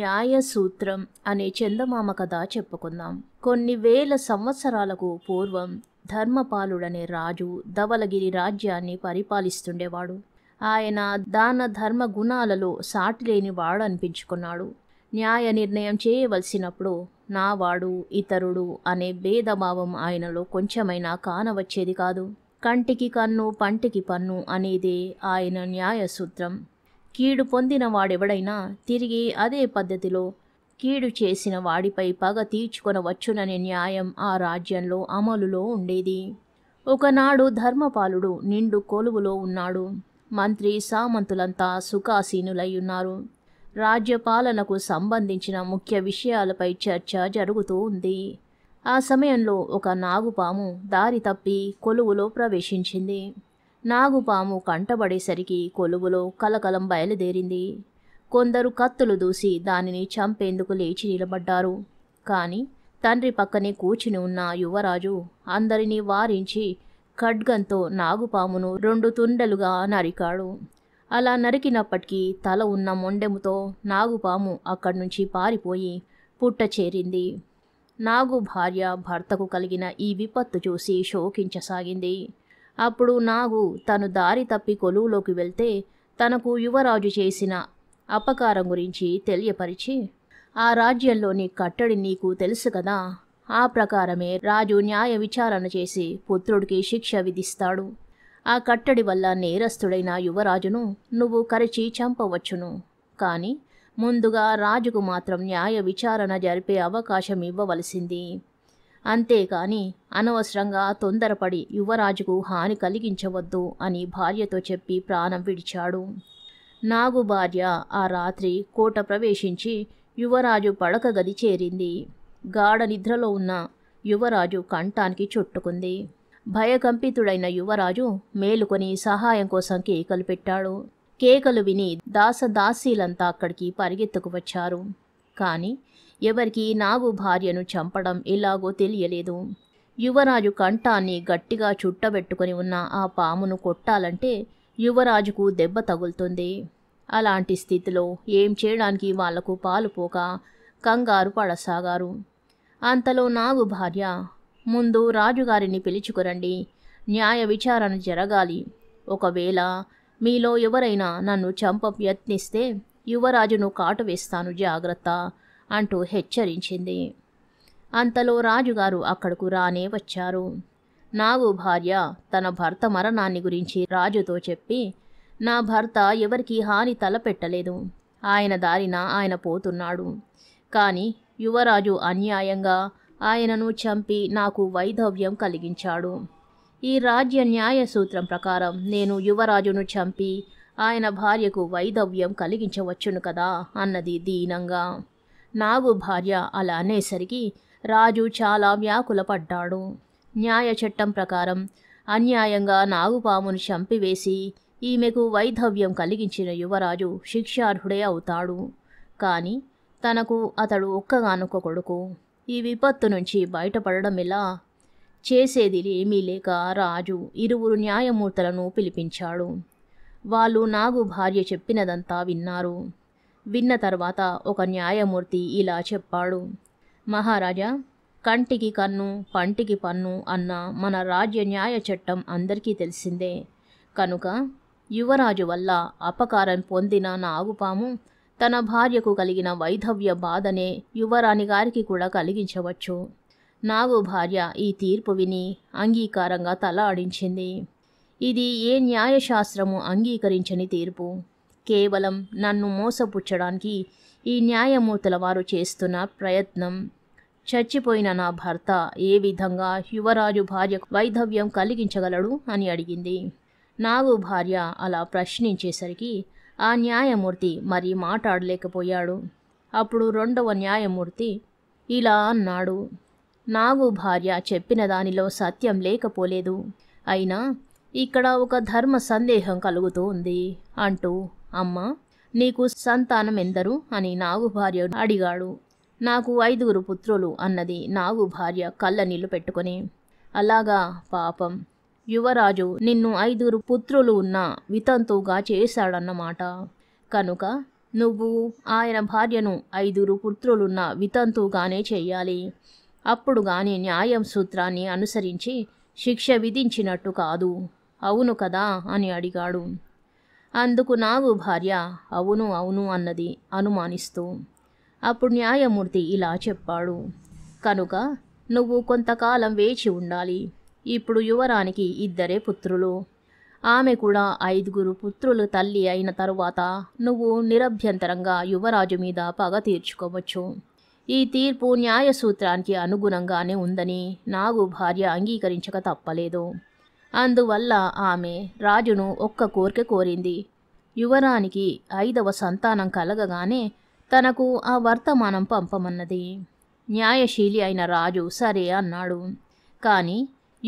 న్యాయసూత్రం అనే చందమామ కథ చెప్పుకుందాం కొన్ని వేల సంవత్సరాలకు పూర్వం ధర్మపాలుడనే రాజు ధవలగిరి రాజ్యాన్ని పరిపాలిస్తుండేవాడు ఆయన దాన ధర్మ గుణాలలో సాటిలేని వాడు అనిపించుకున్నాడు న్యాయ నిర్ణయం చేయవలసినప్పుడు నావాడు ఇతరుడు అనే భేదభావం ఆయనలో కొంచెమైనా కానవచ్చేది కాదు కంటికి కన్ను పంటికి పన్ను అనేదే ఆయన న్యాయసూత్రం కీడు పొందిన వాడెవడైనా తిరిగి అదే పద్ధతిలో కీడు చేసిన వాడిపై పగ తీర్చుకొనవచ్చుననే న్యాయం ఆ రాజ్యంలో అమలులో ఉండేది ఒకనాడు ధర్మపాలుడు నిండు కొలువులో ఉన్నాడు మంత్రి సామంతులంతా సుఖాసీనులై ఉన్నారు రాజ్యపాలనకు సంబంధించిన ముఖ్య విషయాలపై చర్చ జరుగుతూ ఉంది ఆ సమయంలో ఒక నాగుపాము దారి తప్పి కొలువులో ప్రవేశించింది నాగుపాము కంటబడేసరికి కొలువులో కలకలం బయలుదేరింది కొందరు కత్తులు దూసి దానిని చంపేందుకు లేచి నిలబడ్డారు కానీ తండ్రి పక్కనే కూర్చుని ఉన్న యువరాజు అందరినీ వారించి ఖడ్గంతో నాగుపామును రెండు తుండలుగా నరికాడు అలా నరికినప్పటికీ తల ఉన్న మొండెముతో నాగుపాము అక్కడి నుంచి పారిపోయి పుట్ట చేరింది నాగు భార్య భర్తకు కలిగిన ఈ విపత్తు చూసి శోకించసాగింది అప్పుడు నాగు తను దారి తప్పి కొలువులోకి వెళ్తే తనకు యువరాజు చేసిన అపకారం గురించి తెలియపరిచి ఆ రాజ్యంలోని కట్టడి నీకు తెలుసు కదా ఆ ప్రకారమే రాజు న్యాయ విచారణ చేసి పుత్రుడికి శిక్ష విధిస్తాడు ఆ కట్టడి వల్ల నేరస్తుడైన యువరాజును నువ్వు కరిచి చంపవచ్చును కానీ ముందుగా రాజుకు మాత్రం న్యాయ విచారణ జరిపే అవకాశం ఇవ్వవలసింది అంతేకాని అనవసరంగా తొందరపడి యువరాజుకు హాని కలిగించవద్దు అని భార్యతో చెప్పి ప్రాణం విడిచాడు నాగు భార్య ఆ రాత్రి కోట ప్రవేశించి యువరాజు పడక గది చేరింది గాఢ నిద్రలో ఉన్న యువరాజు కంఠానికి చుట్టుకుంది భయకంపితుడైన యువరాజు మేలుకొని సహాయం కోసం కేకలు పెట్టాడు కేకలు విని దాసదాసీలంతా అక్కడికి పరిగెత్తుకు వచ్చారు కానీ ఎవరికి నాగు భార్యను చంపడం ఎలాగో తెలియలేదు యువరాజు కంఠాన్ని గట్టిగా చుట్టబెట్టుకుని ఉన్న ఆ పామును కొట్టాలంటే యువరాజుకు దెబ్బ తగులుతుంది అలాంటి స్థితిలో ఏం చేయడానికి వాళ్లకు పాలుపోక కంగారు పడసాగారు అంతలో నాగు భార్య ముందు రాజుగారిని పిలుచుకురండి న్యాయ విచారణ జరగాలి ఒకవేళ మీలో ఎవరైనా నన్ను చంప యత్నిస్తే యువరాజును కాటు వేస్తాను జాగ్రత్త అంటూ హెచ్చరించింది అంతలో రాజుగారు అక్కడకు రానే వచ్చారు నాగు భార్య తన భర్త మరణాన్ని గురించి రాజుతో చెప్పి నా భర్త ఎవరికీ హాని తలపెట్టలేదు ఆయన దారిన ఆయన పోతున్నాడు కానీ యువరాజు అన్యాయంగా ఆయనను చంపి నాకు వైధవ్యం కలిగించాడు ఈ రాజ్య న్యాయ సూత్రం ప్రకారం నేను యువరాజును చంపి ఆయన భార్యకు వైధవ్యం కలిగించవచ్చును కదా అన్నది దీనంగా నాగు భార్య అలా అనేసరికి రాజు చాలా వ్యాకులపడ్డాడు న్యాయ చట్టం ప్రకారం అన్యాయంగా నాగుపామును చంపివేసి ఈమెకు వైధవ్యం కలిగించిన యువరాజు శిక్షార్హుడే అవుతాడు కానీ తనకు అతడు ఒక్కగానొక్క కొడుకు ఈ విపత్తు నుంచి బయటపడడం ఎలా చేసేది ఏమీ లేక రాజు ఇరువురు న్యాయమూర్తులను పిలిపించాడు వాళ్ళు నాగు భార్య చెప్పినదంతా విన్నారు విన్న తర్వాత ఒక న్యాయమూర్తి ఇలా చెప్పాడు మహారాజా కంటికి కన్ను పంటికి పన్ను అన్న మన రాజ్య న్యాయ చట్టం అందరికీ తెలిసిందే కనుక యువరాజు వల్ల అపకారం పొందిన నాగుపాము తన భార్యకు కలిగిన వైధవ్య బాధనే యువరాణి గారికి కూడా కలిగించవచ్చు నాగు భార్య ఈ తీర్పు విని అంగీకారంగా తల ఆడించింది ఇది ఏ న్యాయశాస్త్రము అంగీకరించని తీర్పు కేవలం నన్ను మోసపుచ్చడానికి ఈ న్యాయమూర్తుల వారు చేస్తున్న ప్రయత్నం చచ్చిపోయిన నా భర్త ఏ విధంగా యువరాజు భార్య వైధవ్యం కలిగించగలడు అని అడిగింది నాగు భార్య అలా ప్రశ్నించేసరికి ఆ న్యాయమూర్తి మరి మాట్లాడలేకపోయాడు అప్పుడు రెండవ న్యాయమూర్తి ఇలా అన్నాడు నాగు భార్య చెప్పిన దానిలో సత్యం లేకపోలేదు అయినా ఇక్కడ ఒక ధర్మ సందేహం కలుగుతూ ఉంది అంటూ అమ్మ నీకు సంతానం ఎందరు అని నాగు భార్య అడిగాడు నాకు ఐదుగురు పుత్రులు అన్నది నాగు భార్య కళ్ళ నీళ్లు పెట్టుకొని అలాగా పాపం యువరాజు నిన్ను ఐదుగురు పుత్రులు ఉన్న వితంతువుగా చేశాడన్నమాట కనుక నువ్వు ఆయన భార్యను ఐదుగురు పుత్రులున్న వితంతువుగానే చేయాలి అప్పుడు గాని న్యాయం సూత్రాన్ని అనుసరించి శిక్ష విధించినట్టు కాదు అవును కదా అని అడిగాడు అందుకు నాగు భార్య అవును అవును అన్నది అనుమానిస్తూ అప్పుడు న్యాయమూర్తి ఇలా చెప్పాడు కనుక నువ్వు కొంతకాలం వేచి ఉండాలి ఇప్పుడు యువరానికి ఇద్దరే పుత్రులు ఆమె కూడా ఐదుగురు పుత్రులు తల్లి అయిన తరువాత నువ్వు నిరభ్యంతరంగా యువరాజు మీద పగ తీర్చుకోవచ్చు ఈ తీర్పు న్యాయ సూత్రానికి అనుగుణంగానే ఉందని నాగు భార్య అంగీకరించక తప్పలేదు అందువల్ల ఆమె రాజును ఒక్క కోరిక కోరింది యువరానికి ఐదవ సంతానం కలగగానే తనకు ఆ వర్తమానం పంపమన్నది న్యాయశీలి అయిన రాజు సరే అన్నాడు కానీ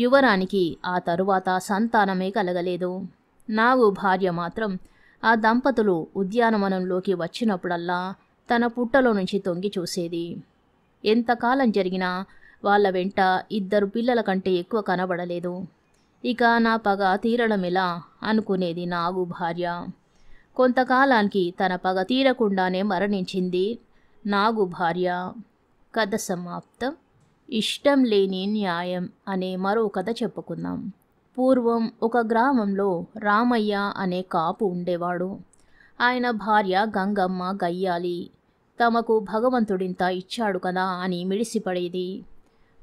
యువరానికి ఆ తరువాత సంతానమే కలగలేదు నాగు భార్య మాత్రం ఆ దంపతులు ఉద్యానవనంలోకి వచ్చినప్పుడల్లా తన పుట్టలో నుంచి తొంగి చూసేది ఎంతకాలం జరిగినా వాళ్ళ వెంట ఇద్దరు పిల్లల కంటే ఎక్కువ కనబడలేదు ఇక నా పగ తీరడం ఎలా అనుకునేది నాగు భార్య కొంతకాలానికి తన పగ తీరకుండానే మరణించింది నాగు భార్య కథ సమాప్తం ఇష్టం లేని న్యాయం అనే మరో కథ చెప్పుకుందాం పూర్వం ఒక గ్రామంలో రామయ్య అనే కాపు ఉండేవాడు ఆయన భార్య గంగమ్మ గయ్యాలి తమకు భగవంతుడింత ఇచ్చాడు కదా అని మిడిసిపడేది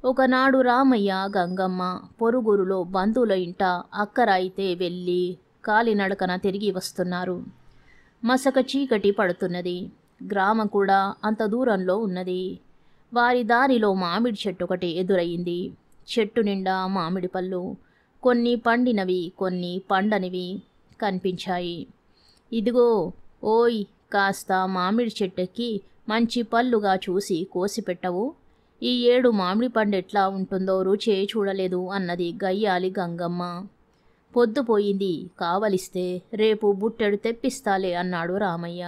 ఒకనాడు రామయ్య గంగమ్మ పొరుగురులో బంధువుల ఇంట అక్కరాయితే వెళ్ళి కాలినడకన తిరిగి వస్తున్నారు మసక చీకటి పడుతున్నది గ్రామం కూడా అంత దూరంలో ఉన్నది వారి దారిలో మామిడి చెట్టు ఒకటి ఎదురయ్యింది చెట్టు నిండా మామిడి పళ్ళు కొన్ని పండినవి కొన్ని పండనివి కనిపించాయి ఇదిగో ఓయ్ కాస్త మామిడి చెట్టుకి మంచి పళ్ళుగా చూసి కోసిపెట్టవు ఈ ఏడు మామిడి పండు ఎట్లా ఉంటుందో రుచే చూడలేదు అన్నది గయ్యాలి గంగమ్మ పొద్దుపోయింది కావలిస్తే రేపు బుట్టెడు తెప్పిస్తాలే అన్నాడు రామయ్య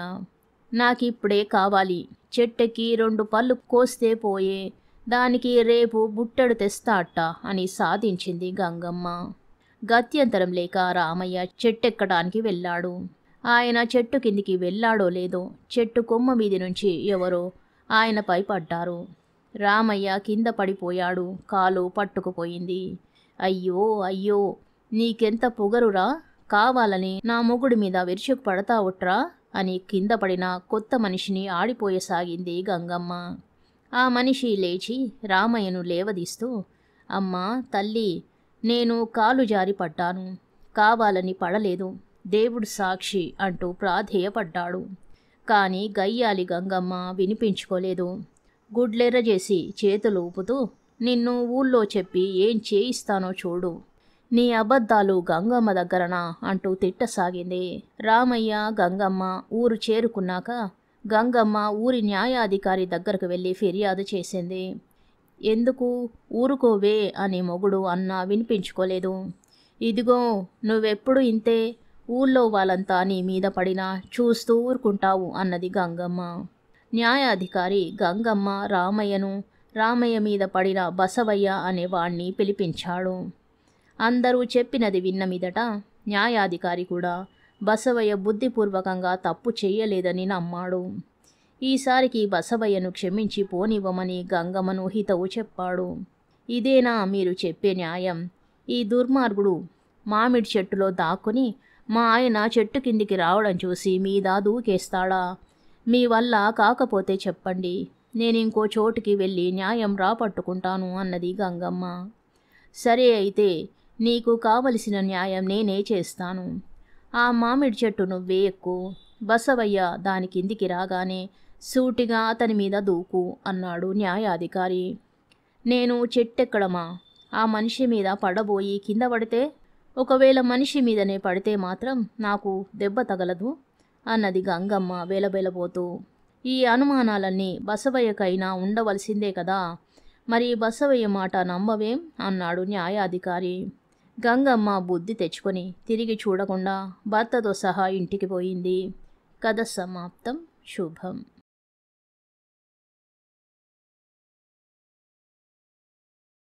నాకిప్పుడే కావాలి చెట్టుకి రెండు పళ్ళు కోస్తే పోయే దానికి రేపు బుట్టెడు తెస్తా అట్ట అని సాధించింది గంగమ్మ గత్యంతరం లేక రామయ్య చెట్టెక్కడానికి వెళ్ళాడు ఆయన చెట్టు కిందికి వెళ్ళాడో లేదో చెట్టు కొమ్మ మీది నుంచి ఎవరో ఆయనపై పడ్డారు రామయ్య కింద పడిపోయాడు కాలు పట్టుకుపోయింది అయ్యో అయ్యో నీకెంత పొగరురా కావాలని నా మొగుడి మీద విరుచుకు పడతావుట్రా అని కింద పడిన కొత్త మనిషిని ఆడిపోయసాగింది గంగమ్మ ఆ మనిషి లేచి రామయ్యను లేవదీస్తూ అమ్మా తల్లి నేను కాలు జారి పడ్డాను కావాలని పడలేదు దేవుడు సాక్షి అంటూ ప్రాధేయపడ్డాడు కానీ గయ్యాలి గంగమ్మ వినిపించుకోలేదు గుడ్లెర్ర చేసి చేతులు ఊపుతూ నిన్ను ఊళ్ళో చెప్పి ఏం చేయిస్తానో చూడు నీ అబద్ధాలు గంగమ్మ దగ్గరనా అంటూ తిట్టసాగింది రామయ్య గంగమ్మ ఊరు చేరుకున్నాక గంగమ్మ ఊరి న్యాయాధికారి దగ్గరకు వెళ్ళి ఫిర్యాదు చేసింది ఎందుకు ఊరుకోవే అని మొగుడు అన్నా వినిపించుకోలేదు ఇదిగో నువ్వెప్పుడు ఇంతే ఊళ్ళో వాళ్ళంతా నీ మీద పడినా చూస్తూ ఊరుకుంటావు అన్నది గంగమ్మ న్యాయాధికారి గంగమ్మ రామయ్యను రామయ్య మీద పడిన బసవయ్య అనేవాణ్ణి పిలిపించాడు అందరూ చెప్పినది విన్న మీదట న్యాయాధికారి కూడా బసవయ్య బుద్ధిపూర్వకంగా తప్పు చేయలేదని నమ్మాడు ఈసారికి బసవయ్యను క్షమించి పోనివ్వమని గంగమ్మను హితవు చెప్పాడు ఇదేనా మీరు చెప్పే న్యాయం ఈ దుర్మార్గుడు మామిడి చెట్టులో దాక్కుని మా ఆయన చెట్టు కిందికి రావడం చూసి మీద దూకేస్తాడా మీ వల్ల కాకపోతే చెప్పండి నేను ఇంకో చోటుకి వెళ్ళి న్యాయం రాపట్టుకుంటాను అన్నది గంగమ్మ సరే అయితే నీకు కావలసిన న్యాయం నేనే చేస్తాను ఆ మామిడి చెట్టు నువ్వే ఎక్కు బసవయ్య దాని కిందికి రాగానే సూటిగా అతని మీద దూకు అన్నాడు న్యాయాధికారి నేను చెట్టెక్కడమా ఆ మనిషి మీద పడబోయి కింద పడితే ఒకవేళ మనిషి మీదనే పడితే మాత్రం నాకు దెబ్బ తగలదు అన్నది గంగమ్మ వేలబేలబోతూ ఈ అనుమానాలన్నీ బసవయ్యకైనా ఉండవలసిందే కదా మరి బసవయ్య మాట నమ్మవేం అన్నాడు న్యాయాధికారి గంగమ్మ బుద్ధి తెచ్చుకొని తిరిగి చూడకుండా భర్తతో సహా ఇంటికి పోయింది కథ సమాప్తం శుభం